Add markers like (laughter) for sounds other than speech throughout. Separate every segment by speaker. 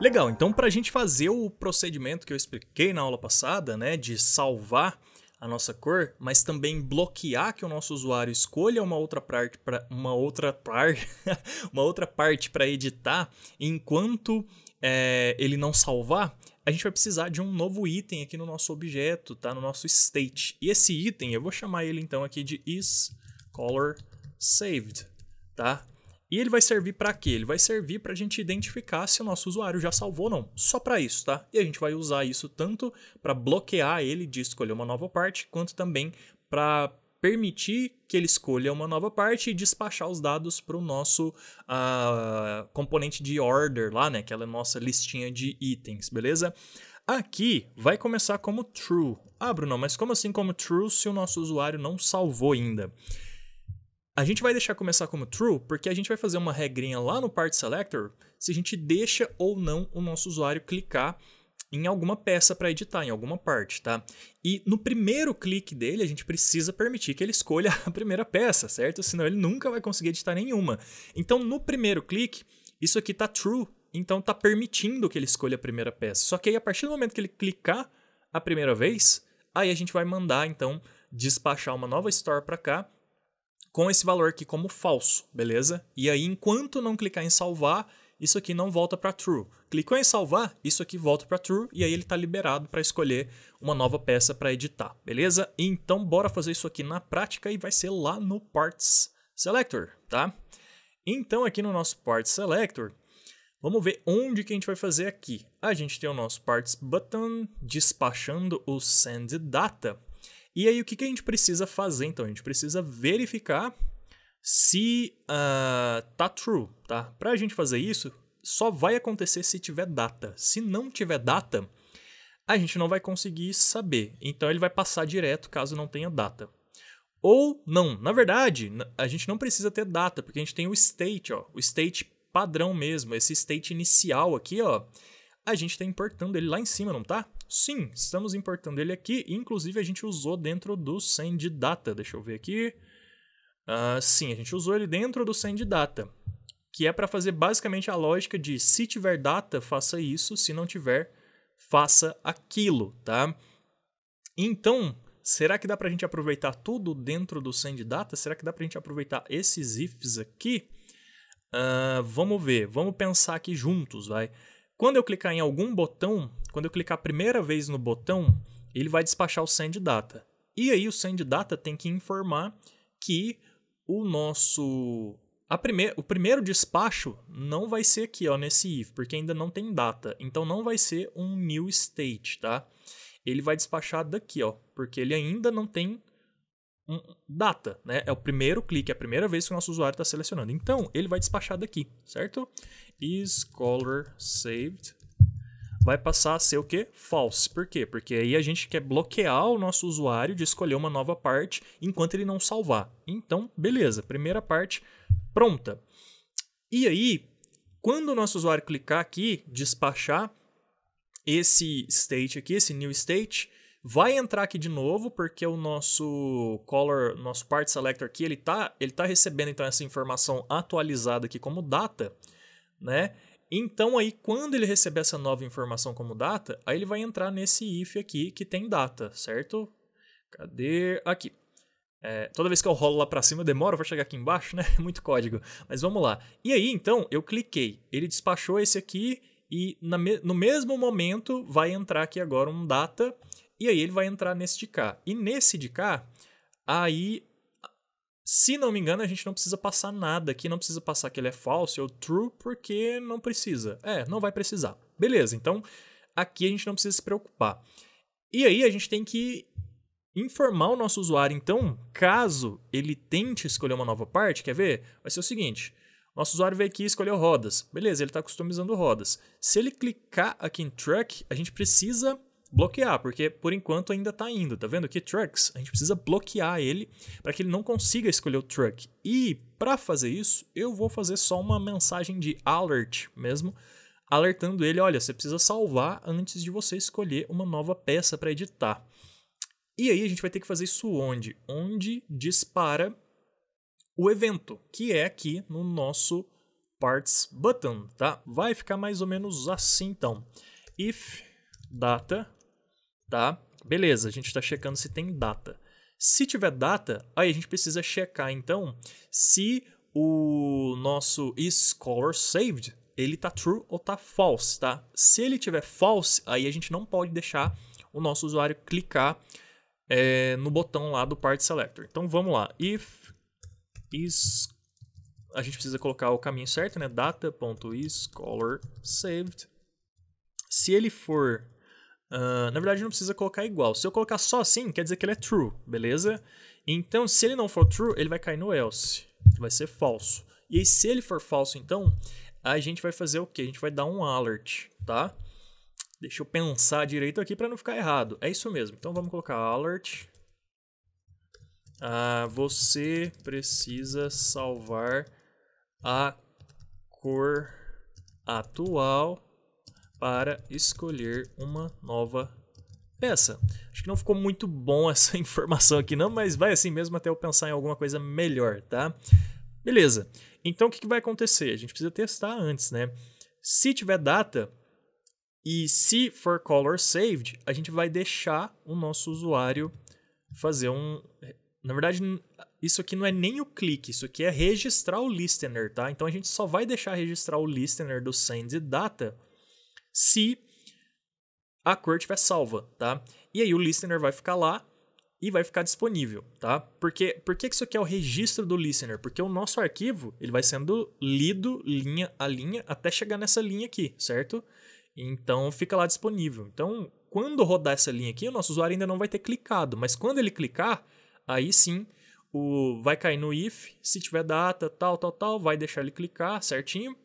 Speaker 1: Legal, então para a gente fazer o procedimento que eu expliquei na aula passada, né, de salvar a nossa cor, mas também bloquear que o nosso usuário escolha uma outra parte para (laughs) uma outra parte, uma outra parte para editar, enquanto é, ele não salvar, a gente vai precisar de um novo item aqui no nosso objeto, tá, no nosso state. E esse item, eu vou chamar ele então aqui de isColorSaved, tá? E ele vai servir para quê? Ele vai servir para a gente identificar se o nosso usuário já salvou ou não. Só para isso, tá? E a gente vai usar isso tanto para bloquear ele de escolher uma nova parte, quanto também para permitir que ele escolha uma nova parte e despachar os dados para o nosso uh, componente de order lá, né? Aquela nossa listinha de itens, beleza? Aqui vai começar como true. Ah, Bruno, mas como assim como true se o nosso usuário não salvou ainda? A gente vai deixar começar como true porque a gente vai fazer uma regrinha lá no part selector se a gente deixa ou não o nosso usuário clicar em alguma peça para editar, em alguma parte, tá? E no primeiro clique dele, a gente precisa permitir que ele escolha (laughs) a primeira peça, certo? Senão ele nunca vai conseguir editar nenhuma. Então, no primeiro clique, isso aqui tá true, então tá permitindo que ele escolha a primeira peça. Só que aí, a partir do momento que ele clicar a primeira vez, aí a gente vai mandar, então, despachar uma nova store para cá com esse valor aqui como falso, beleza? E aí, enquanto não clicar em salvar, isso aqui não volta para true. Clicou em salvar, isso aqui volta para true e aí ele está liberado para escolher uma nova peça para editar, beleza? Então, bora fazer isso aqui na prática e vai ser lá no Parts Selector, tá? Então, aqui no nosso Parts Selector, Vamos ver onde que a gente vai fazer aqui. A gente tem o nosso Parts Button despachando o Send Data. E aí, o que, que a gente precisa fazer então? A gente precisa verificar se uh, tá true, tá? Para a gente fazer isso, só vai acontecer se tiver data. Se não tiver data, a gente não vai conseguir saber. Então ele vai passar direto caso não tenha data. Ou não, na verdade, a gente não precisa ter data, porque a gente tem o state, ó, o state padrão mesmo, esse state inicial aqui, ó, a gente está importando ele lá em cima, não tá? Sim, estamos importando ele aqui. Inclusive, a gente usou dentro do send data. Deixa eu ver aqui. Uh, sim, a gente usou ele dentro do send data, que é para fazer basicamente a lógica de se tiver data, faça isso, se não tiver, faça aquilo, tá? Então, será que dá para a gente aproveitar tudo dentro do send data? Será que dá para a gente aproveitar esses ifs aqui? Uh, vamos ver, vamos pensar aqui juntos, vai. Quando eu clicar em algum botão, quando eu clicar a primeira vez no botão, ele vai despachar o send data. E aí o send data tem que informar que o nosso o primeiro despacho não vai ser aqui, ó, nesse if, porque ainda não tem data. Então não vai ser um new state, tá? Ele vai despachar daqui, ó, porque ele ainda não tem um data, né? É o primeiro clique, é a primeira vez que o nosso usuário está selecionando. Então, ele vai despachar daqui, certo? Is color saved vai passar a ser o que? False. Por quê? Porque aí a gente quer bloquear o nosso usuário de escolher uma nova parte enquanto ele não salvar. Então, beleza, primeira parte pronta. E aí, quando o nosso usuário clicar aqui, despachar esse state aqui, esse new state, Vai entrar aqui de novo, porque o nosso color, nosso part selector aqui, ele tá, ele tá recebendo então essa informação atualizada aqui como data, né? Então aí quando ele receber essa nova informação como data, aí ele vai entrar nesse if aqui que tem data, certo? Cadê? Aqui. É, toda vez que eu rolo lá para cima, demora para chegar aqui embaixo, né? (laughs) Muito código. Mas vamos lá. E aí, então, eu cliquei. Ele despachou esse aqui e me no mesmo momento vai entrar aqui agora um data e aí ele vai entrar nesse de cá. E nesse de cá, aí, se não me engano, a gente não precisa passar nada aqui, não precisa passar que ele é falso ou true, porque não precisa. É, não vai precisar. Beleza, então aqui a gente não precisa se preocupar. E aí a gente tem que informar o nosso usuário, então, caso ele tente escolher uma nova parte, quer ver? Vai ser o seguinte, nosso usuário veio aqui e escolheu rodas. Beleza, ele está customizando rodas. Se ele clicar aqui em Truck, a gente precisa bloquear, porque por enquanto ainda está indo, tá vendo que trucks? A gente precisa bloquear ele para que ele não consiga escolher o truck. E para fazer isso, eu vou fazer só uma mensagem de alert mesmo, alertando ele, olha, você precisa salvar antes de você escolher uma nova peça para editar. E aí a gente vai ter que fazer isso onde? Onde dispara o evento, que é aqui no nosso parts button, tá? Vai ficar mais ou menos assim então. If data tá? Beleza, a gente está checando se tem data. Se tiver data, aí a gente precisa checar então se o nosso score saved ele tá true ou tá false, tá? Se ele tiver false, aí a gente não pode deixar o nosso usuário clicar é, no botão lá do Part Selector. Então vamos lá. If is a gente precisa colocar o caminho certo, né? Data.isColorSaved. saved. Se ele for Uh, na verdade, não precisa colocar igual. Se eu colocar só assim, quer dizer que ele é true, beleza? Então, se ele não for true, ele vai cair no else. Vai ser falso. E aí, se ele for falso, então, a gente vai fazer o quê? A gente vai dar um alert, tá? Deixa eu pensar direito aqui para não ficar errado. É isso mesmo. Então, vamos colocar alert. Ah, você precisa salvar a cor atual para escolher uma nova peça. Acho que não ficou muito bom (laughs) essa informação aqui não, mas vai assim mesmo até eu pensar em alguma coisa melhor, tá? Beleza. Então o que, que vai acontecer? A gente precisa testar antes, né? Se tiver data e se for color saved, a gente vai deixar o nosso usuário fazer um... Na verdade, isso aqui não é nem o clique, isso aqui é registrar o listener, tá? Então a gente só vai deixar registrar o listener do send data se a cor estiver salva, tá? E aí o listener vai ficar lá e vai ficar disponível, tá? Porque por que isso aqui é o registro do listener? Porque o nosso arquivo, ele vai sendo lido linha a linha até chegar nessa linha aqui, certo? Então fica lá disponível. Então, quando rodar essa linha aqui, o nosso usuário ainda não vai ter clicado, mas quando ele clicar, aí sim o vai cair no if, se tiver data, tal, tal, tal, vai deixar ele clicar certinho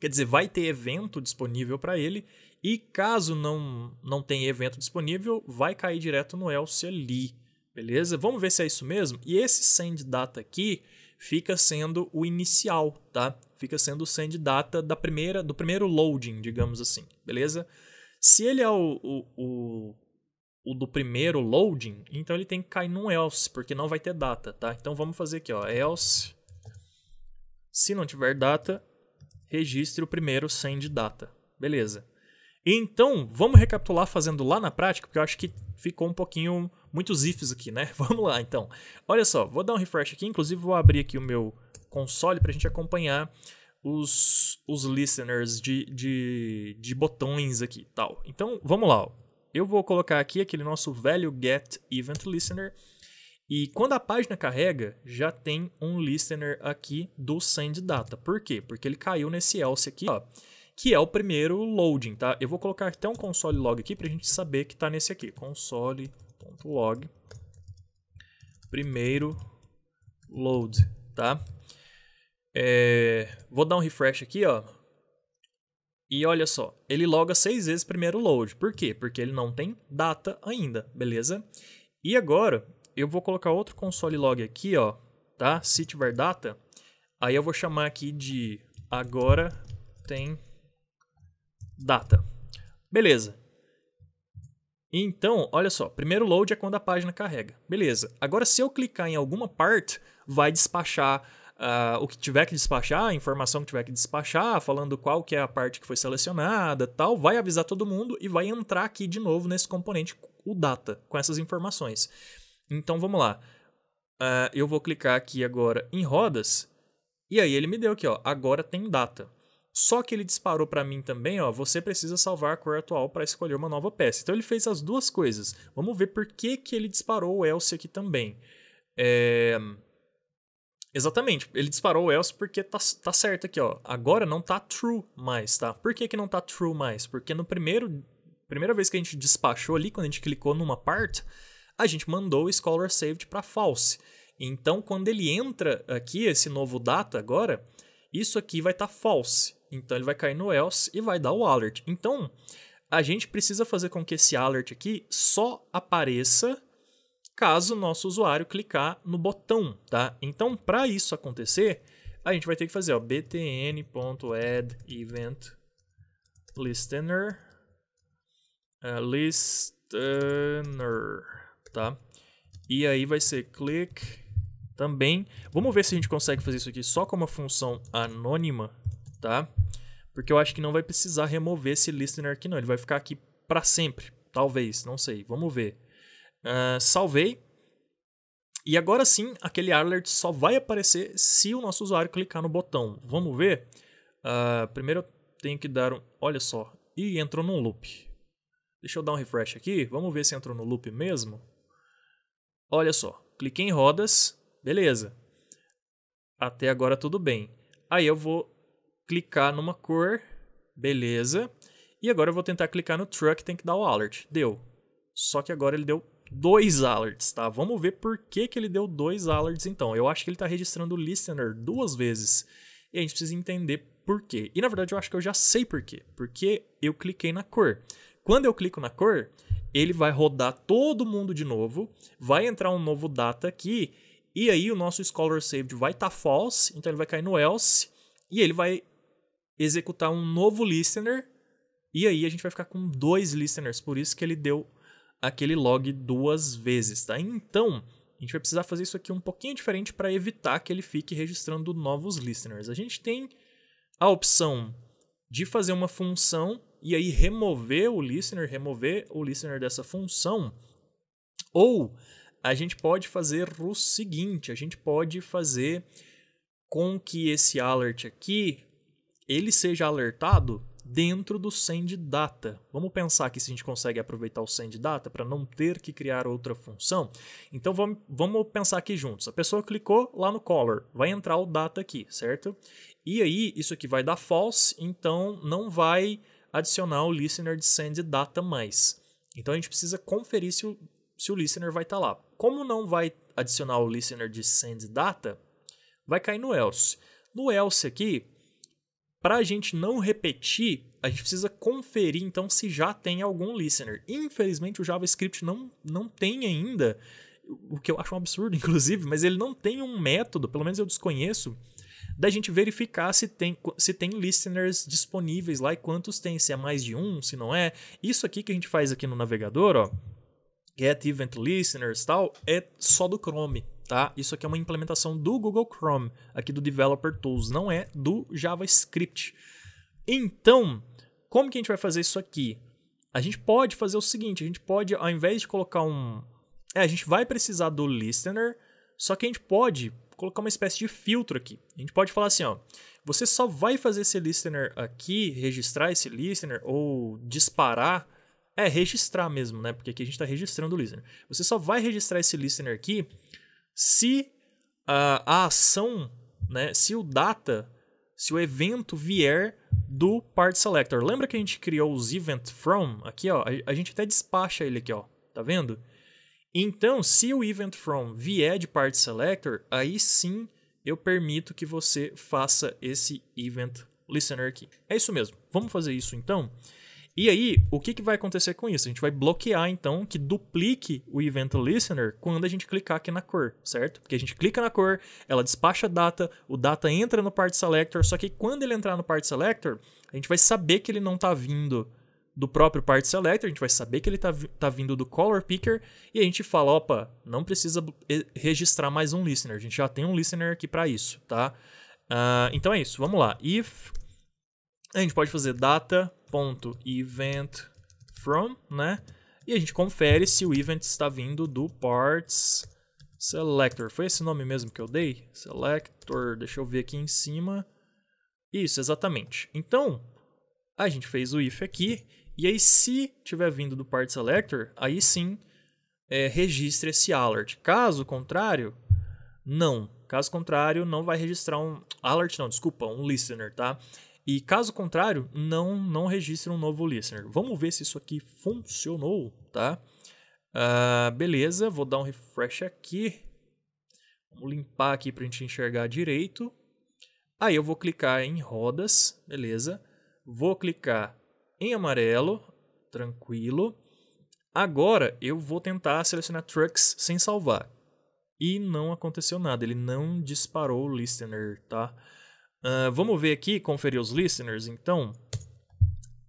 Speaker 1: Quer dizer, vai ter evento disponível para ele e caso não não tenha evento disponível, vai cair direto no Else ali. Beleza? Vamos ver se é isso mesmo. E esse send data aqui fica sendo o inicial, tá? Fica sendo o send data da primeira, do primeiro loading, digamos assim, beleza? Se ele é o, o, o, o do primeiro loading, então ele tem que cair num else, porque não vai ter data, tá? Então vamos fazer aqui, ó, else se não tiver data, registre o primeiro send data. Beleza. Então, vamos recapitular fazendo lá na prática, porque eu acho que ficou um pouquinho muitos ifs aqui, né? (laughs) Vamos lá, então. Olha só, vou dar um refresh aqui, inclusive vou abrir aqui o meu console para a gente acompanhar os, os listeners de, de, de botões aqui tal. Então, vamos lá. Eu vou colocar aqui aquele nosso velho get event listener. E quando a página carrega, já tem um listener aqui do send data. Por quê? Porque ele caiu nesse else aqui, ó, que é o primeiro loading, tá? Eu vou colocar até um console log aqui para a gente saber que está nesse aqui, console.log primeiro load, tá? É, vou dar um refresh aqui, ó. E olha só, ele loga seis vezes primeiro load. Por quê? Porque ele não tem data ainda, beleza? E agora, eu vou colocar outro console log aqui, ó, tá? Se tiver data, aí eu vou chamar aqui de agora tem data. Beleza. Então, olha só, primeiro load é quando a página carrega. Beleza. Agora, se eu clicar em alguma parte, vai despachar uh, o que tiver que despachar, a informação que tiver que despachar, falando qual que é a parte que foi selecionada tal, vai avisar todo mundo e vai entrar aqui de novo nesse componente, o data, com essas informações. Então vamos lá. Uh, eu vou clicar aqui agora em rodas. E aí ele me deu aqui, ó, agora tem data. Só que ele disparou para mim também, ó, você precisa salvar a cor atual para escolher uma nova peça. Então ele fez as duas coisas. Vamos ver por que, que ele disparou o else aqui também. É... Exatamente, ele disparou o else porque tá, tá certo aqui, ó. Agora não tá true mais, tá? Por que, que não tá true mais? Porque no primeiro primeira vez que a gente despachou ali, quando a gente clicou numa parte, a gente mandou o Scholar Saved para false. Então, quando ele entra aqui, esse novo data agora, isso aqui vai estar tá false. Então, ele vai cair no else e vai dar o alert. Então, a gente precisa fazer com que esse alert aqui só apareça caso o nosso usuário clicar no botão, tá? Então, para isso acontecer, a gente vai ter que fazer, ó, btn.add event listener uh, listener tá? E aí vai ser click também. Vamos ver se a gente consegue fazer isso aqui só com uma função anônima, tá? Porque eu acho que não vai precisar remover esse listener aqui não, ele vai ficar aqui para sempre, talvez, não sei, vamos ver. Uh, salvei. E agora sim, aquele alert só vai aparecer se o nosso usuário clicar no botão. Vamos ver? Uh, primeiro eu tenho que dar um... Olha só, e entrou num loop. Deixa eu dar um refresh aqui, vamos ver se entrou no loop mesmo. Olha só, cliquei em rodas, beleza. Até agora tudo bem. Aí eu vou clicar numa cor, beleza. E agora eu vou tentar clicar no truck, tem que dar o alert. Deu. Só que agora ele deu dois alerts, tá? Vamos ver por que, que ele deu dois alerts então. Eu acho que ele está registrando o listener duas vezes. E a gente precisa entender por quê. E na verdade eu acho que eu já sei por quê. Porque eu cliquei na cor. Quando eu clico na cor, ele vai rodar todo mundo de novo, vai entrar um novo data aqui, e aí o nosso Scholar Saved vai estar tá false, então ele vai cair no else, e ele vai executar um novo listener, e aí a gente vai ficar com dois listeners, por isso que ele deu aquele log duas vezes, tá? Então, a gente vai precisar fazer isso aqui um pouquinho diferente para evitar que ele fique registrando novos listeners. A gente tem a opção de fazer uma função e aí remover o listener, remover o listener dessa função. Ou a gente pode fazer o seguinte, a gente pode fazer com que esse alert aqui ele seja alertado dentro do send data. Vamos pensar aqui se a gente consegue aproveitar o send data para não ter que criar outra função. Então vamos, vamos pensar aqui juntos. A pessoa clicou lá no color, vai entrar o data aqui, certo? E aí isso aqui vai dar false, então não vai adicionar o listener de send data mais. Então a gente precisa conferir se o, se o listener vai estar tá lá. Como não vai adicionar o listener de send data, vai cair no else. No else aqui, para a gente não repetir, a gente precisa conferir então se já tem algum listener. Infelizmente o JavaScript não, não tem ainda, o que eu acho um absurdo (laughs) inclusive, mas ele não tem um método, pelo menos eu desconheço, da gente verificar se tem, se tem listeners disponíveis lá e quantos tem, se é mais de um, se não é. Isso aqui que a gente faz aqui no navegador, ó, Get é Event Listeners tal, é só do Chrome, tá? Isso aqui é uma implementação do Google Chrome, aqui do Developer Tools, não é do JavaScript. Então, como que a gente vai fazer isso aqui? A gente pode fazer o seguinte, a gente pode, ao invés de colocar um... É, a gente vai precisar do listener, só que a gente pode colocar uma espécie de filtro aqui. A gente pode falar assim, ó, você só vai fazer esse listener aqui, registrar esse listener ou disparar, é registrar mesmo, né? Porque aqui a gente está registrando o listener. Você só vai registrar esse listener aqui se a, a ação, né? Se o data, se o evento vier do part selector. Lembra que a gente criou os event from aqui, ó? A, a gente até despacha ele aqui, ó. Tá vendo? Então, se o event from vier de part selector, aí sim eu permito que você faça esse event listener aqui. É isso mesmo. Vamos fazer isso então? E aí, o que, que vai acontecer com isso? A gente vai bloquear, então, que duplique o Event Listener quando a gente clicar aqui na cor, certo? Porque a gente clica na cor, ela despacha data, o data entra no Part Selector, só que quando ele entrar no Part Selector, a gente vai saber que ele não está vindo do próprio Part Selector, a gente vai saber que ele está tá vindo do Color Picker, e a gente fala, opa, não precisa registrar mais um listener, a gente já tem um listener aqui para isso, tá? Uh, então é isso, vamos lá. If, a gente pode fazer data.eventFrom, from, né? E a gente confere se o event está vindo do Parts Selector. Foi esse nome mesmo que eu dei? Selector, deixa eu ver aqui em cima. Isso, exatamente. Então, a gente fez o if aqui e aí, se tiver vindo do part selector, aí sim é, registre esse alert. Caso contrário, não. Caso contrário, não vai registrar um alert, não, desculpa, um listener, tá? E caso contrário, não não registre um novo listener. Vamos ver se isso aqui funcionou, tá? Uh, beleza, vou dar um refresh aqui. Vamos limpar aqui para a gente enxergar direito. Aí eu vou clicar em rodas, beleza? Vou clicar em amarelo, tranquilo. Agora eu vou tentar selecionar trucks sem salvar. E não aconteceu nada, ele não disparou o listener, tá? Uh, vamos ver aqui, conferir os listeners, então.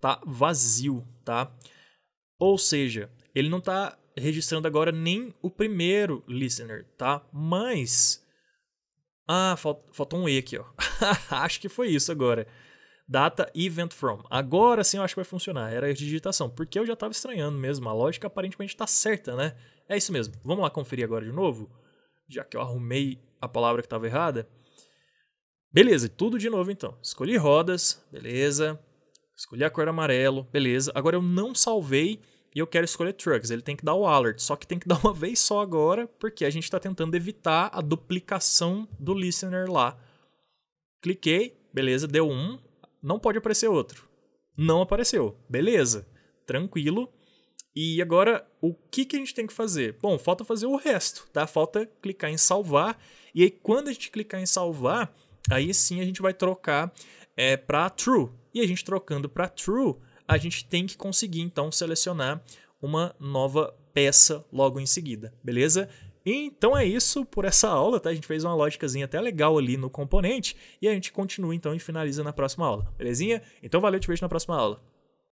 Speaker 1: Tá vazio, tá? Ou seja, ele não tá registrando agora nem o primeiro listener, tá? Mas... Ah, faltou um E aqui, ó. (laughs) Acho que foi isso agora data event from. Agora sim eu acho que vai funcionar, era a digitação, porque eu já estava estranhando mesmo, a lógica aparentemente está certa, né? É isso mesmo. Vamos lá conferir agora de novo, já que eu arrumei a palavra que estava errada. Beleza, tudo de novo então. Escolhi rodas, beleza. Escolhi a cor amarelo, beleza. Agora eu não salvei e eu quero escolher trucks. Ele tem que dar o alert, só que tem que (laughs) dar uma vez só agora, porque a gente está tentando evitar a duplicação do listener lá. Cliquei, beleza, deu um não pode aparecer outro. Não apareceu. Beleza. Tranquilo. E agora, o que, que a gente tem que fazer? Bom, falta fazer o resto, tá? Falta clicar em salvar. E aí, quando a gente clicar em salvar, aí sim a gente vai trocar é, para true. E a gente trocando para true, a gente tem que conseguir, então, selecionar uma nova peça logo em seguida, beleza? Então é isso por essa aula, tá? A gente fez uma lógicazinha até legal ali no componente e a gente continua então e finaliza na próxima aula, belezinha? Então valeu, te vejo na próxima aula.